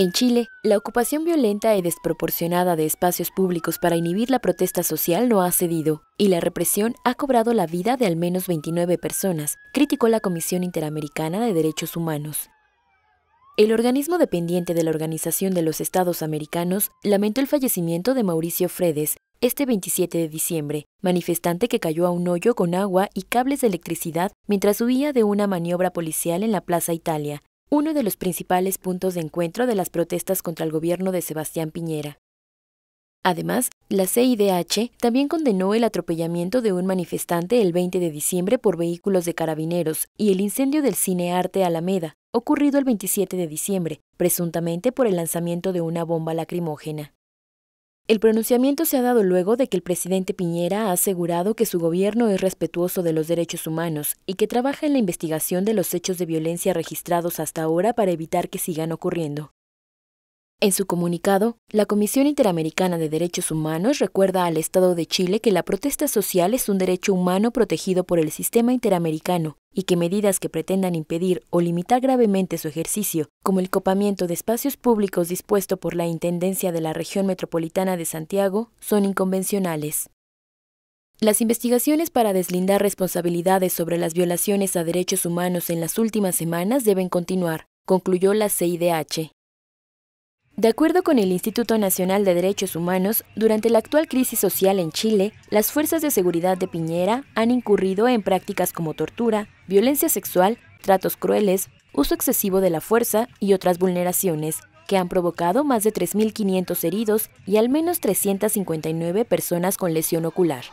En Chile, la ocupación violenta y desproporcionada de espacios públicos para inhibir la protesta social no ha cedido, y la represión ha cobrado la vida de al menos 29 personas, criticó la Comisión Interamericana de Derechos Humanos. El organismo dependiente de la Organización de los Estados Americanos lamentó el fallecimiento de Mauricio Fredes este 27 de diciembre, manifestante que cayó a un hoyo con agua y cables de electricidad mientras huía de una maniobra policial en la Plaza Italia, uno de los principales puntos de encuentro de las protestas contra el gobierno de Sebastián Piñera. Además, la CIDH también condenó el atropellamiento de un manifestante el 20 de diciembre por vehículos de carabineros y el incendio del cine arte Alameda, ocurrido el 27 de diciembre, presuntamente por el lanzamiento de una bomba lacrimógena. El pronunciamiento se ha dado luego de que el presidente Piñera ha asegurado que su gobierno es respetuoso de los derechos humanos y que trabaja en la investigación de los hechos de violencia registrados hasta ahora para evitar que sigan ocurriendo. En su comunicado, la Comisión Interamericana de Derechos Humanos recuerda al Estado de Chile que la protesta social es un derecho humano protegido por el sistema interamericano y que medidas que pretendan impedir o limitar gravemente su ejercicio, como el copamiento de espacios públicos dispuesto por la Intendencia de la Región Metropolitana de Santiago, son inconvencionales. Las investigaciones para deslindar responsabilidades sobre las violaciones a derechos humanos en las últimas semanas deben continuar, concluyó la CIDH. De acuerdo con el Instituto Nacional de Derechos Humanos, durante la actual crisis social en Chile, las fuerzas de seguridad de Piñera han incurrido en prácticas como tortura, violencia sexual, tratos crueles, uso excesivo de la fuerza y otras vulneraciones, que han provocado más de 3.500 heridos y al menos 359 personas con lesión ocular.